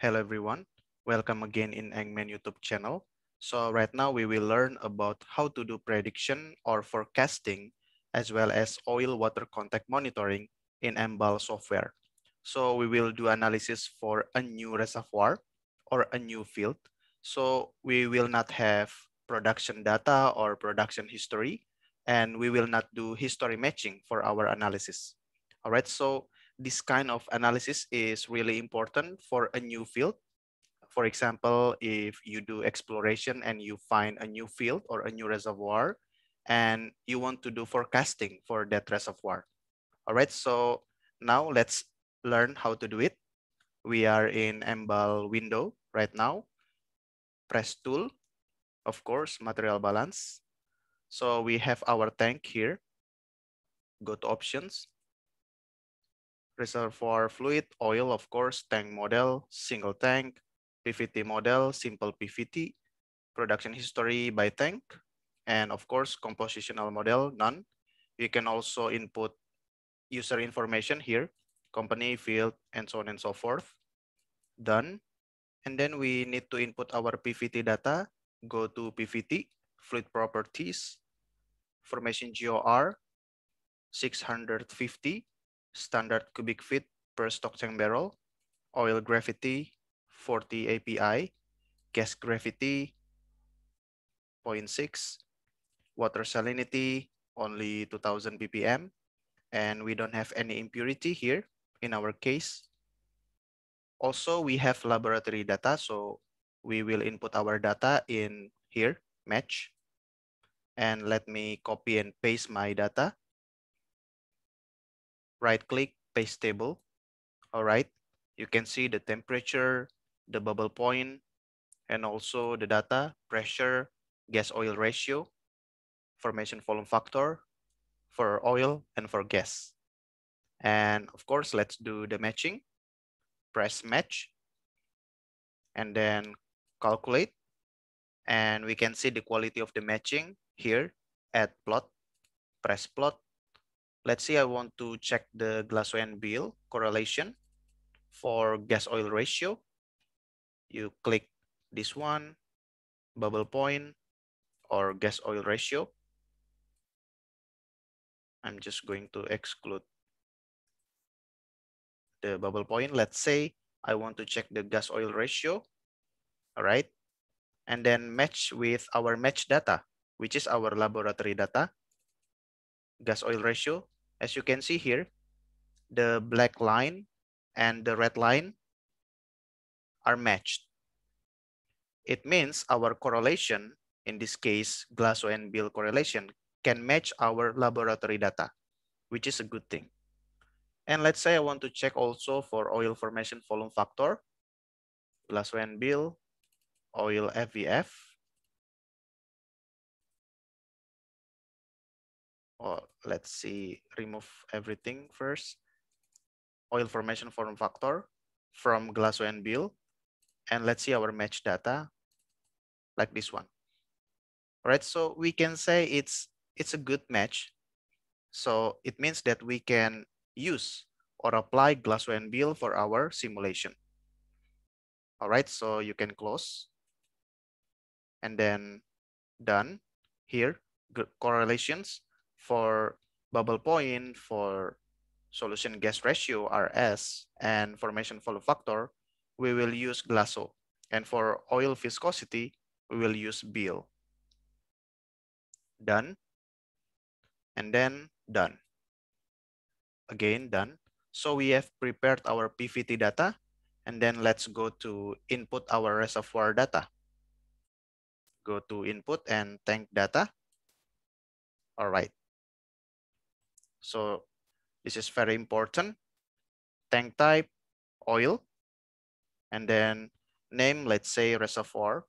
Hello everyone, welcome again in Engman YouTube channel. So right now we will learn about how to do prediction or forecasting as well as oil water contact monitoring in Embal software. So we will do analysis for a new reservoir or a new field. So we will not have production data or production history and we will not do history matching for our analysis. All right, so this kind of analysis is really important for a new field. For example, if you do exploration and you find a new field or a new reservoir, and you want to do forecasting for that reservoir. All right, so now let's learn how to do it. We are in Embal window right now. Press tool, of course, material balance. So we have our tank here. Go to options, reservoir fluid, oil, of course, tank model, single tank, PVT model, simple PVT, production history by tank, and of course, compositional model, none. You can also input user information here, company, field, and so on and so forth. Done. And then we need to input our PVT data, go to PVT, fluid properties, formation GOR, 650, standard cubic feet per stock tank barrel, oil gravity 40 API, gas gravity 0.6, water salinity only 2000 ppm, and we don't have any impurity here in our case. Also, we have laboratory data, so we will input our data in here, match. And let me copy and paste my data right click, paste table. All right, you can see the temperature, the bubble point, and also the data, pressure, gas oil ratio, formation volume factor for oil and for gas. And of course, let's do the matching. Press match and then calculate. And we can see the quality of the matching here at plot. Press plot let's say I want to check the and Bill correlation for gas oil ratio. You click this one, bubble point, or gas oil ratio. I'm just going to exclude the bubble point. Let's say I want to check the gas oil ratio, all right? And then match with our match data, which is our laboratory data gas oil ratio. As you can see here, the black line and the red line are matched. It means our correlation, in this case, Glasso and Bill correlation, can match our laboratory data, which is a good thing. And let's say I want to check also for oil formation volume factor, Glasso and Bill, oil FVF, Well, oh, let's see, remove everything first. Oil formation form factor from Glasso and Bill. And let's see our match data like this one. Right. so we can say it's it's a good match. So it means that we can use or apply Glasso and Bill for our simulation. All right, so you can close and then done here correlations for bubble point, for solution gas ratio, RS, and formation volume factor, we will use GLASO. And for oil viscosity, we will use BIL. Done. And then done. Again, done. So we have prepared our PVT data. And then let's go to input our reservoir data. Go to input and tank data. All right. So this is very important. Tank type, oil, and then name, let's say reservoir.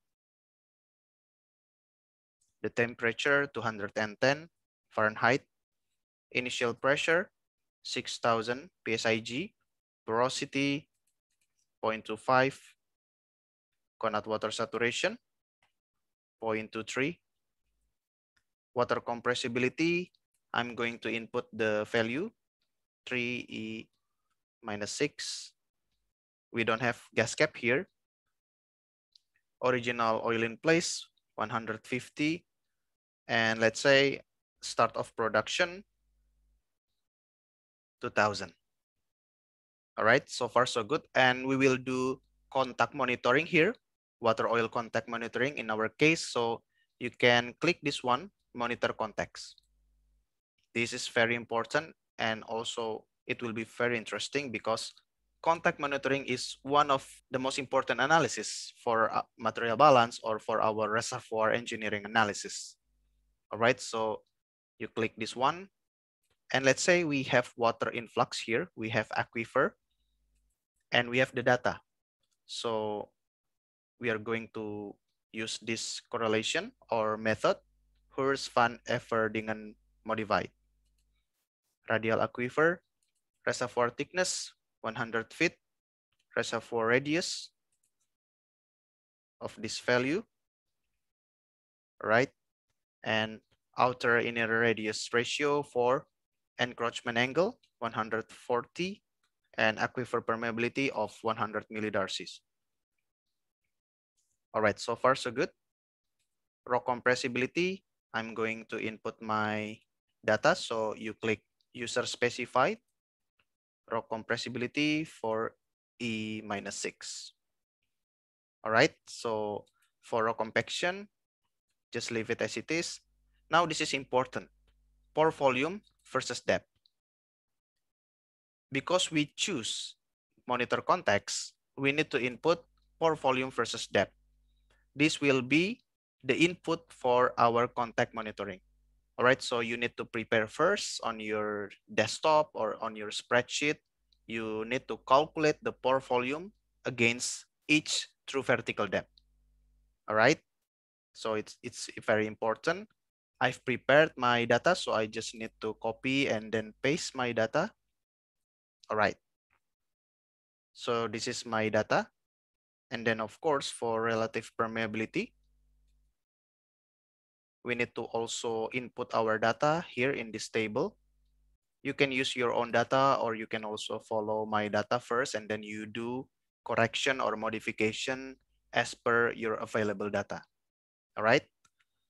The temperature 210 Fahrenheit, initial pressure 6000 psig, porosity 0.25, coconut water saturation 0.23, water compressibility I'm going to input the value 3e minus 6. We don't have gas cap here. Original oil in place 150. And let's say start of production 2000. All right, so far so good. And we will do contact monitoring here, water oil contact monitoring in our case. So you can click this one, monitor contacts this is very important and also it will be very interesting because contact monitoring is one of the most important analysis for uh, material balance or for our reservoir engineering analysis. All right, so you click this one. And let's say we have water influx here. We have aquifer and we have the data. So we are going to use this correlation or method, Hurst-Van-Everdingen modified radial aquifer, reservoir thickness 100 feet, reservoir radius of this value, right? And outer inner radius ratio for encroachment angle 140 and aquifer permeability of 100 millidarcies. All right, so far so good. Rock compressibility, I'm going to input my data. So you click user specified rock compressibility for E minus six. All right, so for rock compaction, just leave it as it is. Now this is important, pore volume versus depth. Because we choose monitor context, we need to input pore volume versus depth. This will be the input for our contact monitoring. All right, so you need to prepare first on your desktop or on your spreadsheet. You need to calculate the pore volume against each true vertical depth. All right, so it's, it's very important. I've prepared my data, so I just need to copy and then paste my data. All right. So this is my data. And then of course, for relative permeability, we need to also input our data here in this table. You can use your own data or you can also follow my data first and then you do correction or modification as per your available data. All right,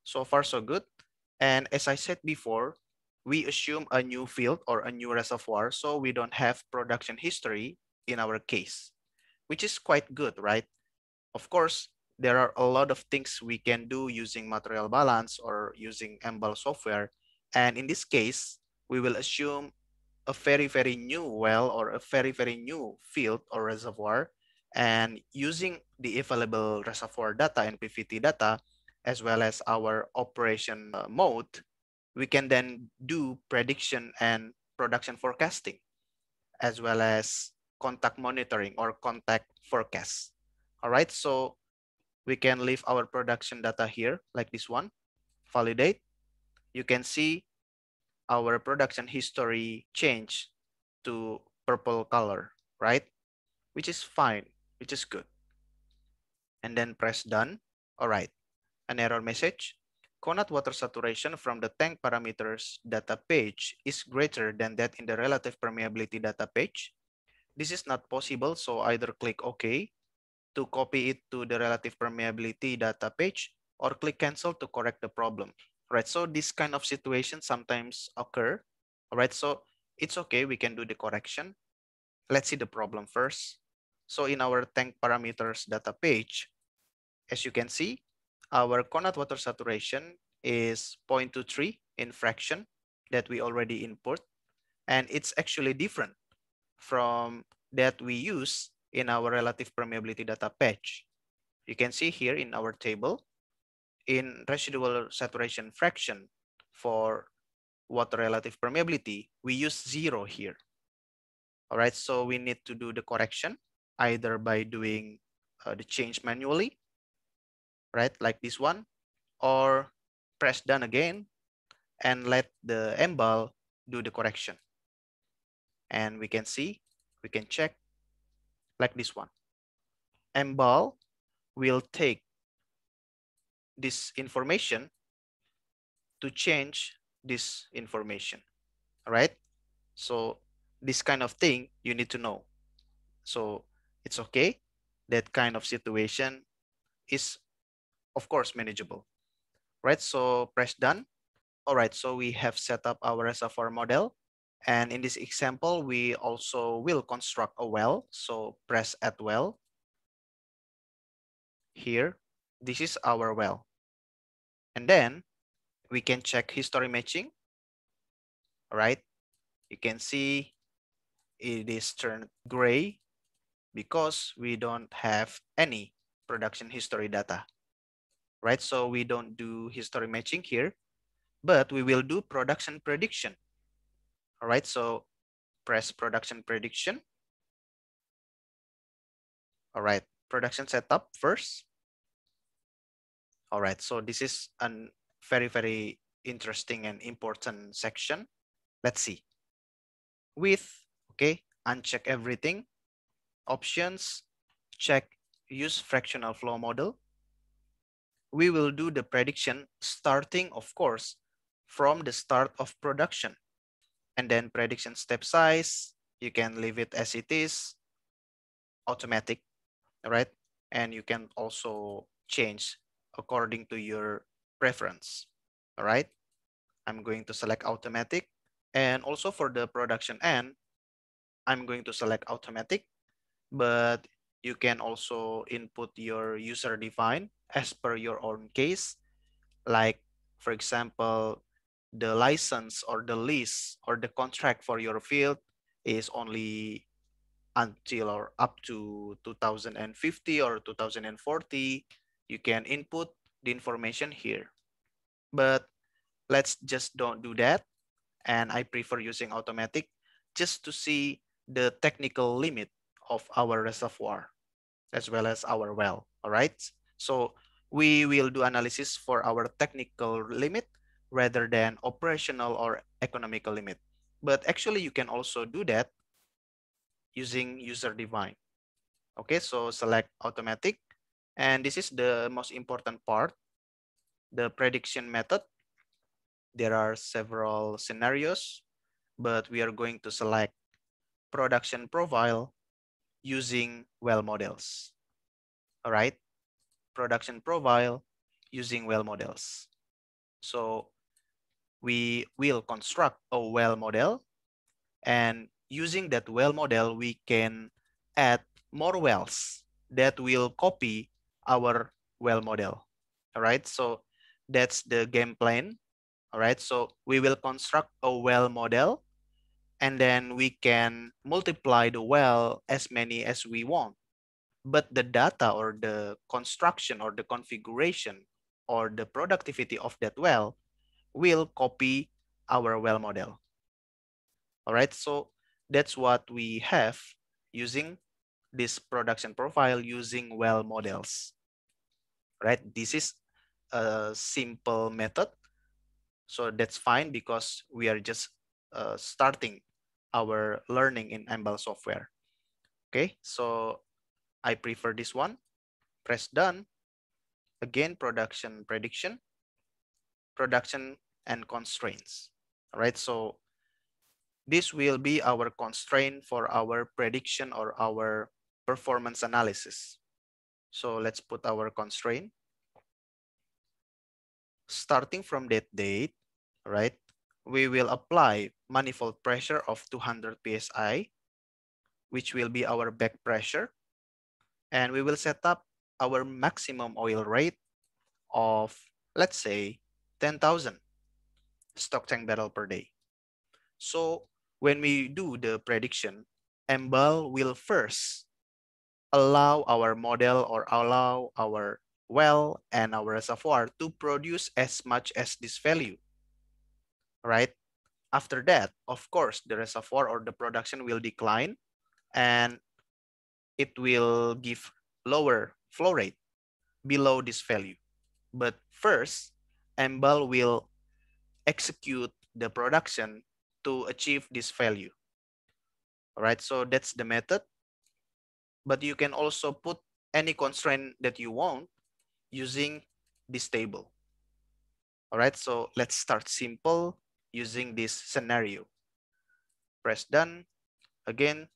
so far so good. And as I said before, we assume a new field or a new reservoir so we don't have production history in our case, which is quite good, right? Of course, there are a lot of things we can do using material balance or using MBAL software. And in this case, we will assume a very, very new well or a very, very new field or reservoir. And using the available reservoir data and PVT data, as well as our operation uh, mode, we can then do prediction and production forecasting, as well as contact monitoring or contact forecast. All right, so we can leave our production data here like this one, validate. You can see our production history change to purple color, right? Which is fine, which is good. And then press done. All right, an error message. Conat water saturation from the tank parameters data page is greater than that in the relative permeability data page. This is not possible, so either click OK to copy it to the relative permeability data page or click cancel to correct the problem, right? So this kind of situation sometimes occur, all right? So it's okay, we can do the correction. Let's see the problem first. So in our tank parameters data page, as you can see, our Conat water saturation is 0.23 in fraction that we already input. And it's actually different from that we use in our relative permeability data patch. You can see here in our table, in residual saturation fraction for water relative permeability, we use zero here. All right, so we need to do the correction either by doing uh, the change manually, right, like this one, or press done again and let the embal do the correction. And we can see, we can check like this one. ball will take this information to change this information, all right? So this kind of thing you need to know. So it's okay. That kind of situation is, of course, manageable, right? So press done. All right, so we have set up our reservoir model. And in this example, we also will construct a well. So press add well. Here, this is our well. And then we can check history matching. All right. You can see it is turned gray because we don't have any production history data. Right. So we don't do history matching here, but we will do production prediction all right, so press production prediction. All right, production setup first. All right, so this is a very, very interesting and important section. Let's see. With, okay, uncheck everything. Options, check use fractional flow model. We will do the prediction starting, of course, from the start of production. And then prediction step size, you can leave it as it is, automatic, right? And you can also change according to your preference, all right? I'm going to select automatic. And also for the production end, I'm going to select automatic, but you can also input your user define as per your own case. Like, for example, the license or the lease or the contract for your field is only until or up to 2050 or 2040 you can input the information here but let's just don't do that and i prefer using automatic just to see the technical limit of our reservoir as well as our well all right so we will do analysis for our technical limit rather than operational or economical limit. But actually, you can also do that using user define. Okay, so select automatic. And this is the most important part, the prediction method. There are several scenarios, but we are going to select production profile using well models. All right, production profile using well models. So we will construct a well model. And using that well model, we can add more wells that will copy our well model. All right, so that's the game plan. All right, so we will construct a well model and then we can multiply the well as many as we want. But the data or the construction or the configuration or the productivity of that well will copy our well model. All right, so that's what we have using this production profile using well models, right? This is a simple method. So that's fine because we are just uh, starting our learning in MBAL software. Okay, so I prefer this one. Press done. Again, production prediction production and constraints, right? So this will be our constraint for our prediction or our performance analysis. So let's put our constraint. Starting from that date, right, we will apply manifold pressure of 200 PSI, which will be our back pressure. And we will set up our maximum oil rate of, let's say, 10,000 stock tank barrel per day. So when we do the prediction, MBAL will first allow our model or allow our well and our reservoir to produce as much as this value, right? After that, of course, the reservoir or the production will decline and it will give lower flow rate below this value. But first, Embal will execute the production to achieve this value. All right, so that's the method. But you can also put any constraint that you want using this table. All right, so let's start simple using this scenario. Press done. Again,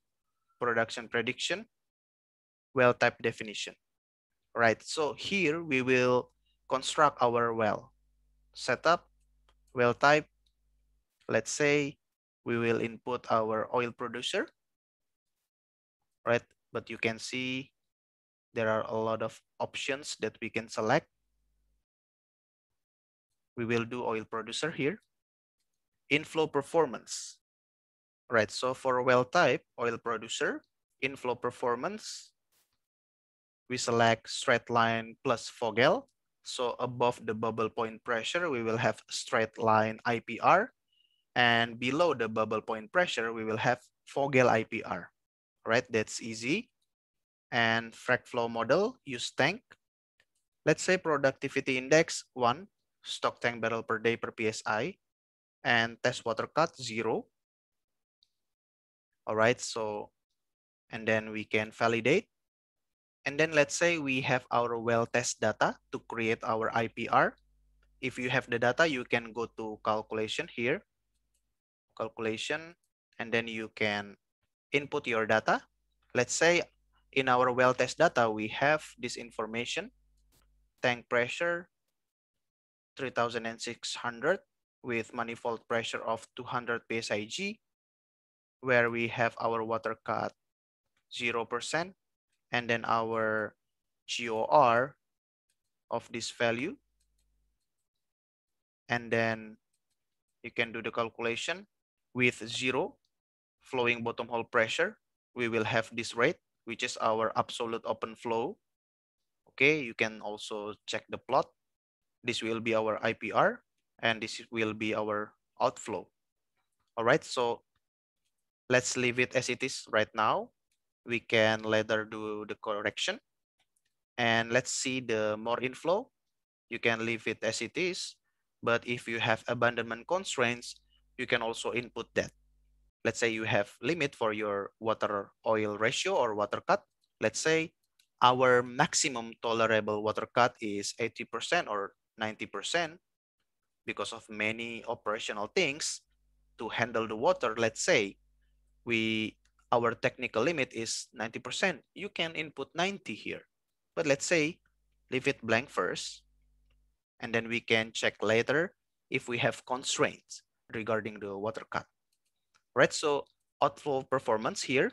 production prediction, well type definition. All right, so here we will construct our well setup, well type. Let's say we will input our oil producer, right? But you can see there are a lot of options that we can select. We will do oil producer here. Inflow performance, right? So for well type, oil producer, inflow performance, we select straight line plus Vogel. So above the bubble point pressure, we will have straight line IPR. And below the bubble point pressure, we will have fogel IPR, right? That's easy. And frac flow model, use tank. Let's say productivity index one, stock tank barrel per day per PSI, and test water cut zero. All right, so, and then we can validate. And then let's say we have our well test data to create our IPR. If you have the data, you can go to calculation here, calculation, and then you can input your data. Let's say in our well test data, we have this information, tank pressure 3,600 with manifold pressure of 200 PSIG, where we have our water cut 0%, and then our GOR of this value. And then you can do the calculation with zero flowing bottom hole pressure. We will have this rate, which is our absolute open flow. Okay, you can also check the plot. This will be our IPR and this will be our outflow. All right, so let's leave it as it is right now we can later do the correction. And let's see the more inflow. You can leave it as it is. But if you have abandonment constraints, you can also input that. Let's say you have limit for your water oil ratio or water cut. Let's say our maximum tolerable water cut is 80% or 90% because of many operational things to handle the water. Let's say we our technical limit is 90%. You can input 90 here. But let's say leave it blank first. And then we can check later if we have constraints regarding the water cut. All right, so outflow performance here.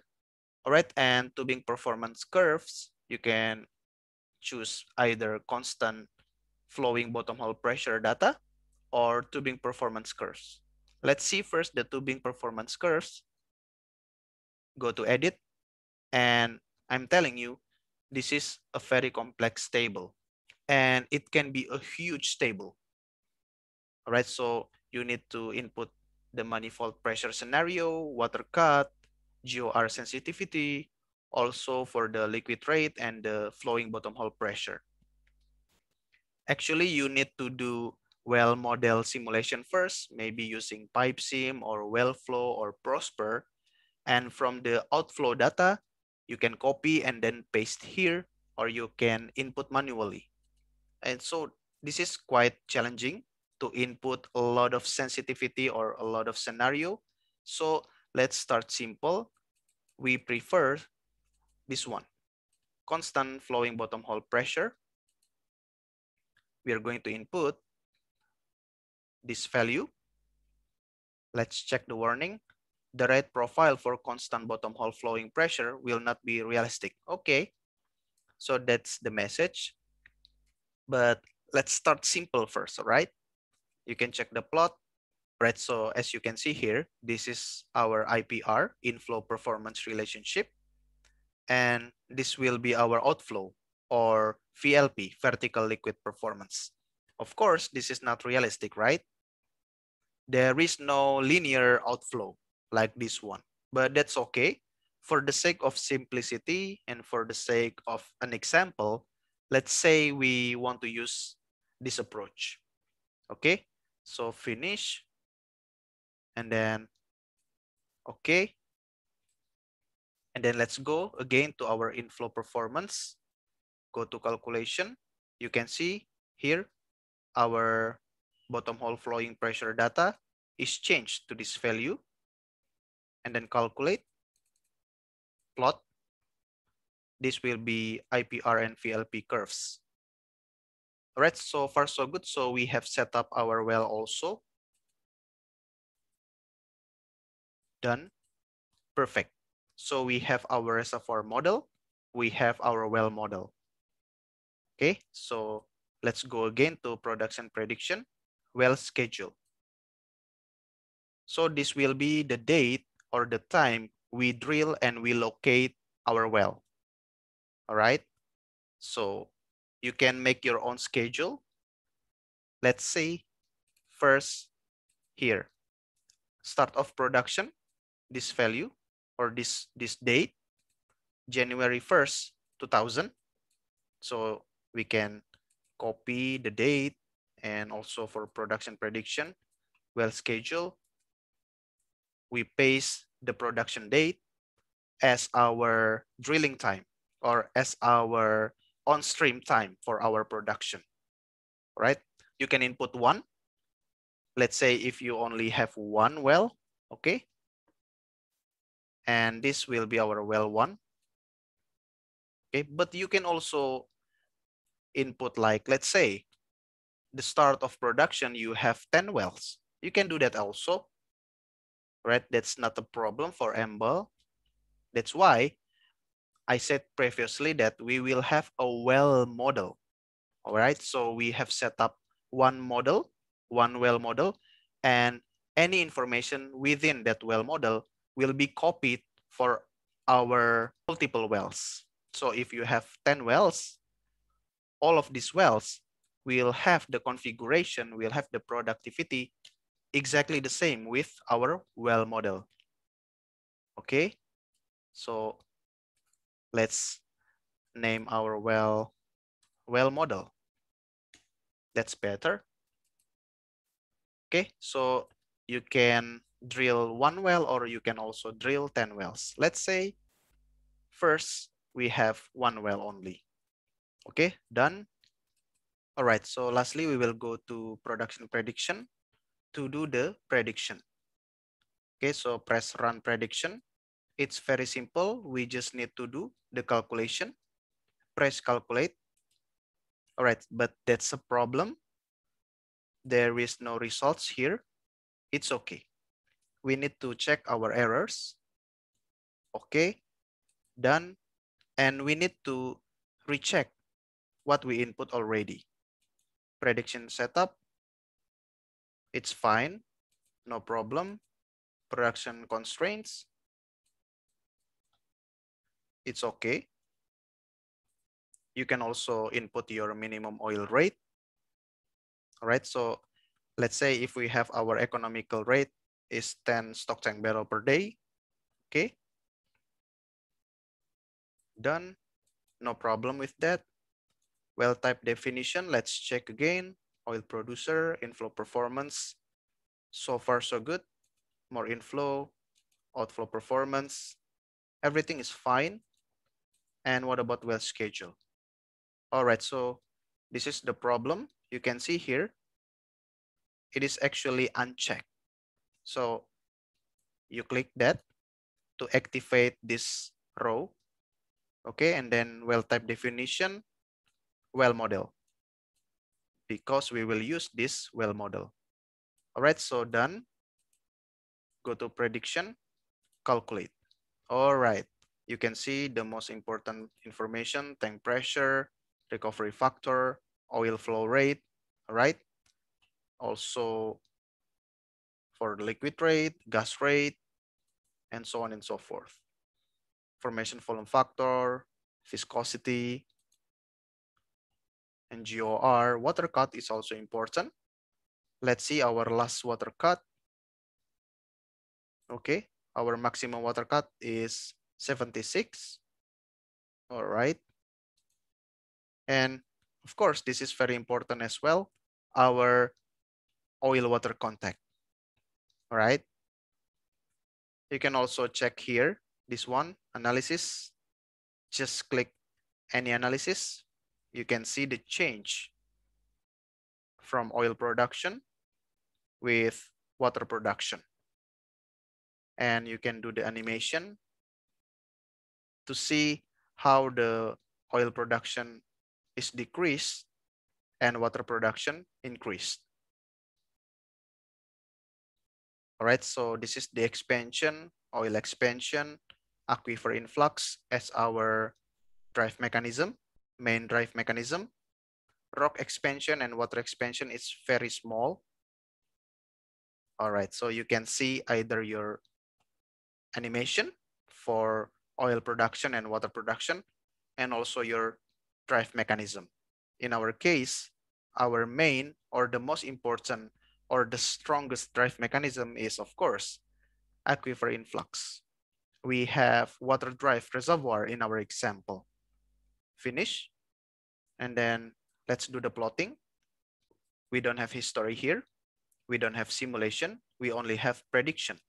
All right, and tubing performance curves, you can choose either constant flowing bottom hole pressure data or tubing performance curves. Let's see first the tubing performance curves go to edit, and I'm telling you, this is a very complex table and it can be a huge table. All right, so you need to input the manifold pressure scenario, water cut, GOR sensitivity, also for the liquid rate and the flowing bottom hole pressure. Actually, you need to do well model simulation first, maybe using PipeSim or WellFlow or Prosper and from the outflow data, you can copy and then paste here, or you can input manually. And so this is quite challenging to input a lot of sensitivity or a lot of scenario. So let's start simple. We prefer this one, constant flowing bottom hole pressure. We are going to input this value. Let's check the warning the right profile for constant bottom hole flowing pressure will not be realistic. Okay, so that's the message. But let's start simple first, all right? You can check the plot, right? So as you can see here, this is our IPR, inflow performance relationship. And this will be our outflow or VLP, vertical liquid performance. Of course, this is not realistic, right? There is no linear outflow like this one. But that's okay. For the sake of simplicity and for the sake of an example, let's say we want to use this approach. Okay, so finish and then okay. And then let's go again to our inflow performance. Go to calculation. You can see here our bottom hole flowing pressure data is changed to this value and then calculate, plot. This will be IPR and VLP curves. All right, so far so good. So we have set up our well also. Done. Perfect. So we have our reservoir model. We have our well model. Okay, so let's go again to production prediction, well schedule. So this will be the date or the time we drill and we locate our well. All right. So you can make your own schedule. Let's say first here, start of production, this value or this, this date, January 1st, 2000. So we can copy the date and also for production prediction, well schedule, we base the production date as our drilling time or as our on-stream time for our production, right? You can input one. Let's say if you only have one well, okay? And this will be our well one. Okay, but you can also input like, let's say, the start of production, you have 10 wells. You can do that also right? That's not a problem for Amble. That's why I said previously that we will have a well model. All right, so we have set up one model, one well model, and any information within that well model will be copied for our multiple wells. So if you have 10 wells, all of these wells will have the configuration, will have the productivity exactly the same with our well model. Okay, so let's name our well, well model. That's better. Okay, so you can drill one well or you can also drill 10 wells. Let's say first we have one well only. Okay, done. All right, so lastly, we will go to production prediction to do the prediction. Okay, so press run prediction. It's very simple. We just need to do the calculation. Press calculate. All right, but that's a problem. There is no results here. It's okay. We need to check our errors. Okay, done. And we need to recheck what we input already. Prediction setup, it's fine, no problem. Production constraints, it's okay. You can also input your minimum oil rate, all right? So let's say if we have our economical rate is 10 stock tank barrel per day, okay? Done, no problem with that. Well type definition, let's check again oil producer, inflow performance. So far, so good. More inflow, outflow performance. Everything is fine. And what about well schedule? All right, so this is the problem. You can see here, it is actually unchecked. So you click that to activate this row. Okay, and then well type definition, well model because we will use this well model. All right, so done. Go to prediction, calculate. All right, you can see the most important information, tank pressure, recovery factor, oil flow rate, all right? Also for liquid rate, gas rate, and so on and so forth. Formation volume factor, viscosity, and GOR water cut is also important. Let's see our last water cut. Okay, our maximum water cut is 76. All right. And of course, this is very important as well, our oil water contact. All right. You can also check here, this one, analysis. Just click any analysis you can see the change from oil production with water production. And you can do the animation to see how the oil production is decreased and water production increased. All right, so this is the expansion, oil expansion, aquifer influx as our drive mechanism main drive mechanism. Rock expansion and water expansion is very small. All right, so you can see either your animation for oil production and water production, and also your drive mechanism. In our case, our main or the most important or the strongest drive mechanism is, of course, aquifer influx. We have water drive reservoir in our example. Finish. And then let's do the plotting. We don't have history here. We don't have simulation. We only have prediction.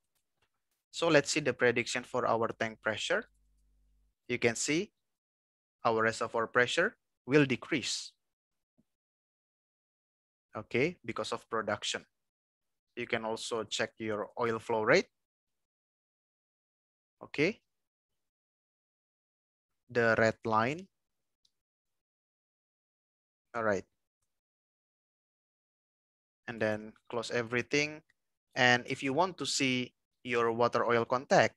So let's see the prediction for our tank pressure. You can see our reservoir pressure will decrease. Okay, because of production. You can also check your oil flow rate. Okay. The red line all right. And then close everything. And if you want to see your water oil contact,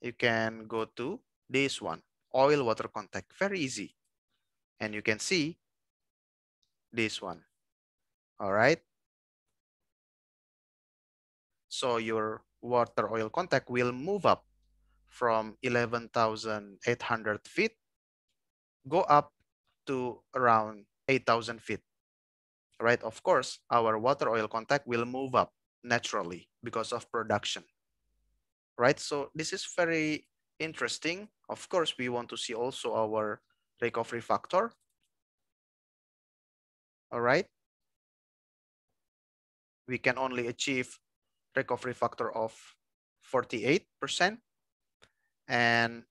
you can go to this one, oil water contact, very easy. And you can see this one. All right. So your water oil contact will move up from 11,800 feet, go up to around 8,000 feet, right? Of course, our water oil contact will move up naturally because of production, right? So this is very interesting. Of course, we want to see also our recovery factor. All right. We can only achieve recovery factor of 48%. And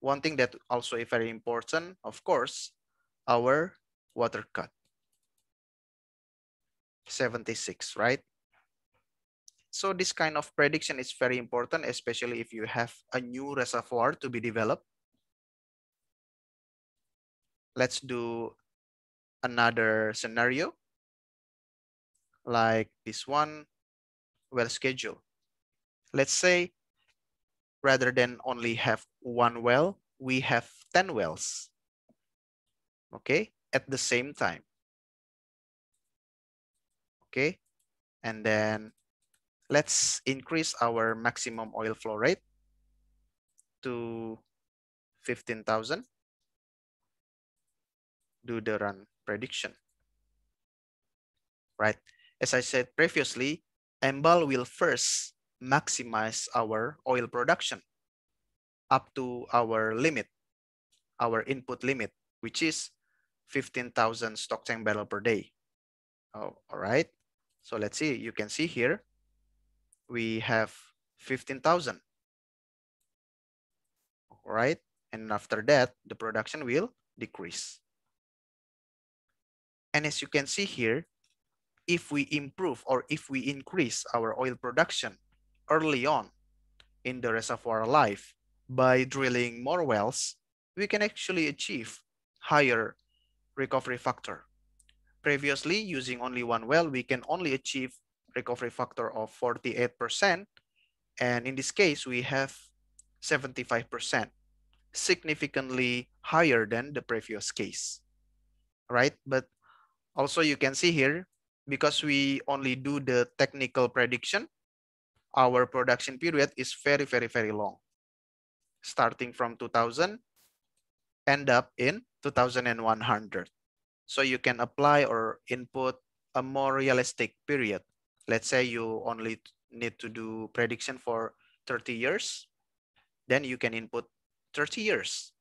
one thing that also is very important, of course, our water cut? 76, right? So this kind of prediction is very important, especially if you have a new reservoir to be developed. Let's do another scenario like this one, well schedule. Let's say rather than only have one well, we have 10 wells okay, at the same time. Okay, and then let's increase our maximum oil flow rate to 15,000. Do the run prediction, right? As I said previously, Embal will first maximize our oil production up to our limit, our input limit, which is 15,000 stock tank barrel per day. Oh, all right. So let's see, you can see here, we have 15,000, all right? And after that, the production will decrease. And as you can see here, if we improve or if we increase our oil production early on in the reservoir life by drilling more wells, we can actually achieve higher recovery factor. Previously, using only one well, we can only achieve recovery factor of 48%. And in this case, we have 75%, significantly higher than the previous case, right? But also you can see here, because we only do the technical prediction, our production period is very, very, very long. Starting from 2000 end up in 2100. So you can apply or input a more realistic period. Let's say you only need to do prediction for 30 years, then you can input 30 years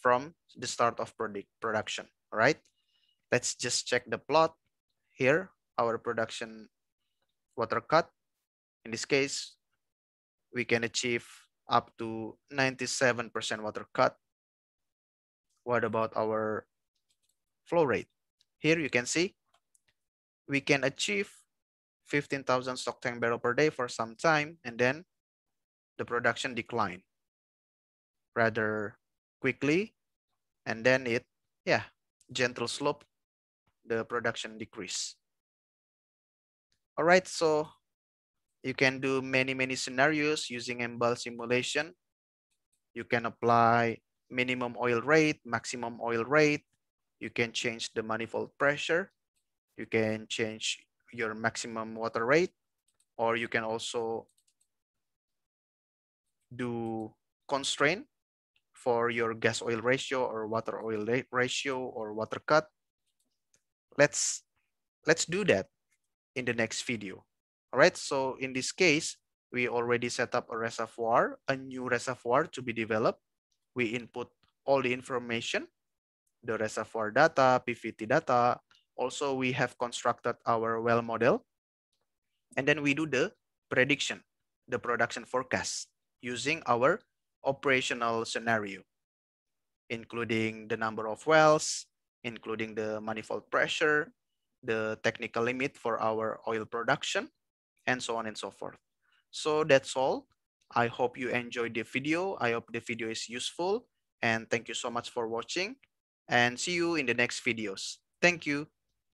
from the start of product production, right? Let's just check the plot here, our production water cut. In this case, we can achieve up to 97% water cut what about our flow rate? Here you can see we can achieve 15,000 stock tank barrel per day for some time and then the production decline rather quickly and then it yeah gentle slope the production decrease all right so you can do many many scenarios using embal simulation you can apply minimum oil rate, maximum oil rate. You can change the manifold pressure. You can change your maximum water rate, or you can also do constraint for your gas oil ratio or water oil ratio or water cut. Let's, let's do that in the next video. All right, so in this case, we already set up a reservoir, a new reservoir to be developed we input all the information, the reservoir data, PVT data. Also, we have constructed our well model. And then we do the prediction, the production forecast using our operational scenario, including the number of wells, including the manifold pressure, the technical limit for our oil production, and so on and so forth. So that's all I hope you enjoyed the video. I hope the video is useful and thank you so much for watching and see you in the next videos. Thank you.